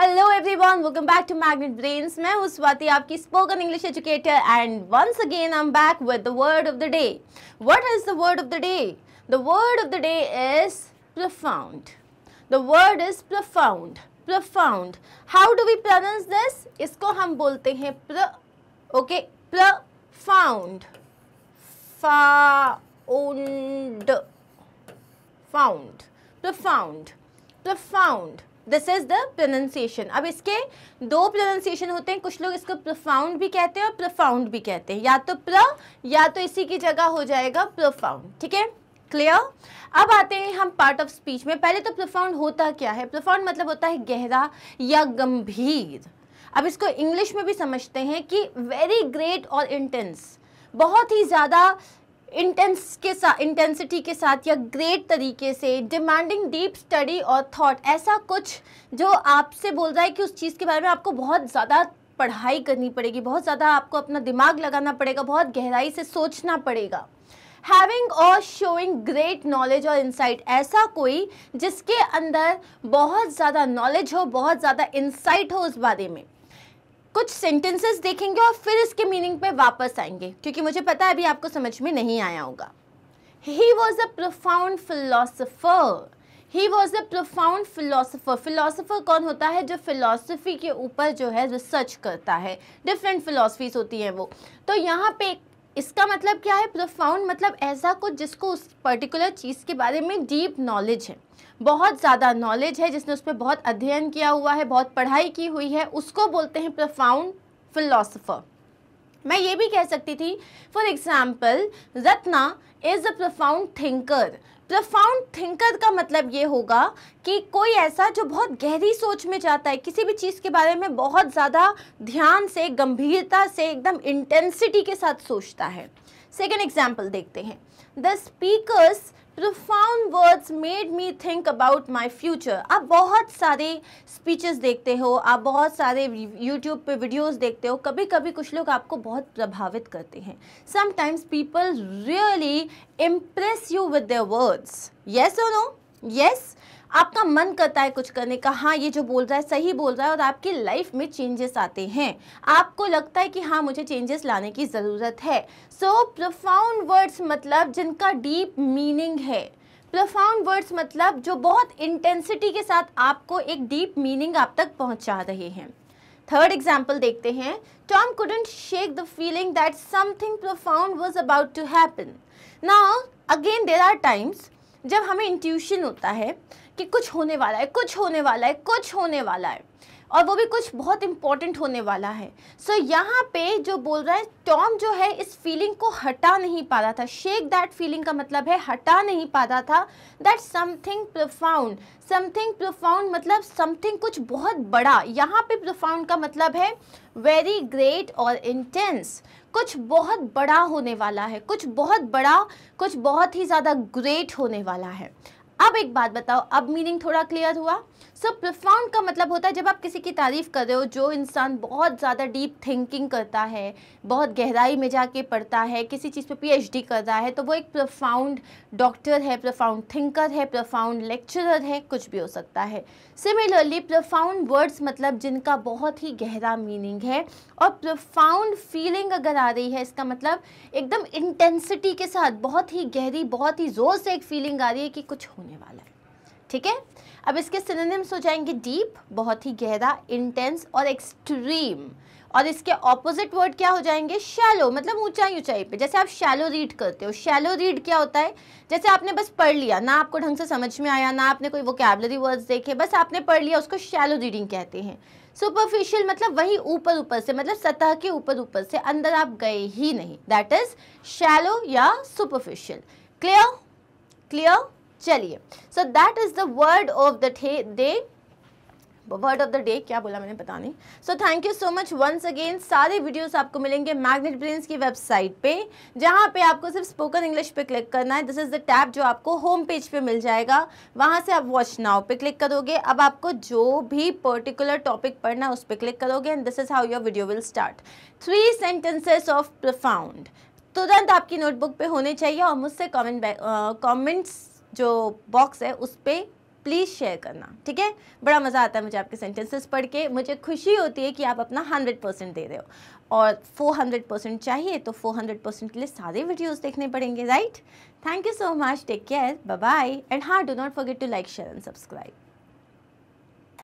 hello everyone welcome back to Magnet Brains मैं हूँ स्वाति आपकी spoken English educator and once again I am back with the word of the day what is the word of the day the word of the day is profound the word is profound profound how do we pronounce this इसको हम बोलते हैं pro okay profound found found profound profound this is the pronunciation अब इसके दो pronunciation होते हैं कुछ लोग इसको प्रोफाउंड भी कहते हैं और प्रोफाउंड भी कहते हैं या तो प्र या तो इसी की जगह हो जाएगा प्रोफाउंड ठीक है क्लियर अब आते हैं हम पार्ट ऑफ स्पीच में पहले तो प्रोफाउंड होता क्या है प्रोफाउंड मतलब होता है गहरा या गंभीर अब इसको इंग्लिश में भी समझते हैं कि वेरी ग्रेट और इंटेंस बहुत ही ज़्यादा इंटेंस के साथ इंटेंसिटी के साथ या ग्रेट तरीके से डिमांडिंग डीप स्टडी और थॉट ऐसा कुछ जो आपसे बोल रहा है कि उस चीज़ के बारे में आपको बहुत ज़्यादा पढ़ाई करनी पड़ेगी बहुत ज़्यादा आपको अपना दिमाग लगाना पड़ेगा बहुत गहराई से सोचना पड़ेगा हैविंग और शोइंग ग्रेट नॉलेज और इंसाइट ऐसा कोई जिसके अंदर बहुत ज़्यादा नॉलेज हो बहुत ज़्यादा इंसाइट हो उस बारे में कुछ सेंटेंसेस देखेंगे और फिर इसके मीनिंग पे वापस आएंगे क्योंकि मुझे पता है अभी आपको समझ में नहीं आया होगा he was a profound philosopher he was a profound philosopher philosopher कौन होता है जो फिलोसफी के ऊपर जो है रिसर्च करता है डिफरेंट फिलोसफीज होती हैं वो तो यहाँ पे इसका मतलब क्या है प्रोफाउंड मतलब ऐसा कुछ जिसको उस पर्टिकुलर चीज़ के बारे में डीप नॉलेज है बहुत ज़्यादा नॉलेज है जिसने उस पर बहुत अध्ययन किया हुआ है बहुत पढ़ाई की हुई है उसको बोलते हैं प्रोफाउंड फिलोसोफर मैं ये भी कह सकती थी for example Ratna is a profound thinker profound thinker का मतलब ये होगा कि कोई ऐसा जो बहुत गहरी सोच में जाता है किसी भी चीज़ के बारे में बहुत ज़्यादा ध्यान से गंभीरता से एकदम इंटेंसिटी के साथ सोचता है सेकेंड एग्जाम्पल देखते हैं the speaker's profound words made me think about my future आप बहुत सारे स्पीचेस देखते हो आप बहुत सारे यूट्यूब पे वीडियोस देखते हो कभी कभी कुछ लोग आपको बहुत प्रभावित करते हैं sometimes people really impress you with the words yes और नो येस आपका मन करता है कुछ करने का हाँ ये जो बोल रहा है सही बोल रहा है और आपकी लाइफ में चेंजेस आते हैं आपको लगता है कि हाँ मुझे चेंजेस लाने की ज़रूरत है सो प्रोफाउंड वर्ड्स मतलब जिनका डीप मीनिंग है प्रोफाउंड वर्ड्स मतलब जो बहुत इंटेंसिटी के साथ आपको एक डीप मीनिंग आप तक पहुँचा रहे हैं थर्ड एग्जाम्पल देखते हैं Tom couldn't shake the feeling that something profound was about to happen now again there are times जब हमें इंट्यूशन होता है कि कुछ होने वाला है कुछ होने वाला है कुछ होने वाला है और वो भी कुछ बहुत इम्पॉर्टेंट होने वाला है सो so, यहाँ पे जो बोल रहा है टॉम जो है इस फीलिंग को हटा नहीं पा रहा था शेक दैट फीलिंग का मतलब है हटा नहीं पा रहा था that something profound something profound मतलब समथिंग कुछ बहुत बड़ा यहाँ पे प्रोफाउंड का मतलब है वेरी ग्रेट और इंटेंस कुछ बहुत बड़ा होने वाला है कुछ बहुत बड़ा कुछ बहुत ही ज़्यादा ग्रेट होने वाला है अब एक बात बताओ अब मीनिंग थोड़ा क्लियर हुआ सो so, प्रफाउंड का मतलब होता है जब आप किसी की तारीफ़ कर रहे हो जो इंसान बहुत ज़्यादा डीप थिंकिंग करता है बहुत गहराई में जाके पढ़ता है किसी चीज़ पे पीएचडी कर रहा है तो वो एक प्रफाउंड डॉक्टर है प्रफाउंड थिंकर है प्रफाउंड लेक्चरर है कुछ भी हो सकता है सिमिलरली प्रफाउंड वर्ड्स मतलब जिनका बहुत ही गहरा मीनिंग है और प्रफाउंड फीलिंग अगर आ रही है इसका मतलब एकदम इंटेंसिटी के साथ बहुत ही गहरी बहुत ही ज़ोर से एक फीलिंग आ रही है कि कुछ होने वाला है ठीक है अब इसके सिनेनिम्स हो जाएंगे डीप बहुत ही गहरा इंटेंस और एक्सट्रीम और इसके ऑपोजिट वर्ड क्या हो जाएंगे शैलो मतलब ऊंचाई ऊंचाई पे जैसे आप शैलो रीड करते हो शैलो रीड क्या होता है जैसे आपने बस पढ़ लिया ना आपको ढंग से समझ में आया ना आपने कोई वोकेबलरी वर्ड्स देखे बस आपने पढ़ लिया उसको शैलो रीडिंग कहते हैं सुपरफिशियल मतलब वही ऊपर ऊपर से मतलब सतह के ऊपर ऊपर से अंदर आप गए ही नहीं दैट इज शैलो या सुपरफिशियल क्लियर क्लियर चलिए so that is the word of the day word of the day क्या बोला मैंने पता नहीं so thank you so much once again सारे वीडियोस आपको मिलेंगे मैग्नेट ब्रेन की वेबसाइट पे जहाँ पे आपको सिर्फ स्पोकन इंग्लिश पे क्लिक करना है दिस इज द टैब जो आपको होम पेज पे मिल जाएगा वहाँ से आप वॉच नाउ पे क्लिक करोगे अब आपको जो भी पर्टिकुलर टॉपिक पढ़ना है उस पर क्लिक करोगे and this is how your video will start three sentences of profound तुरंत आपकी नोटबुक पे होने चाहिए और मुझसे कमेंट कमेंट्स जो बॉक्स है उस पर प्लीज़ शेयर करना ठीक है बड़ा मज़ा आता है मुझे आपके सेंटेंसेस पढ़ के मुझे खुशी होती है कि आप अपना हंड्रेड परसेंट दे रहे हो और फोर हंड्रेड परसेंट चाहिए तो फोर हंड्रेड परसेंट के लिए सारे वीडियोस देखने पड़ेंगे right thank you so much take care bye and हाँ do not forget to like share and subscribe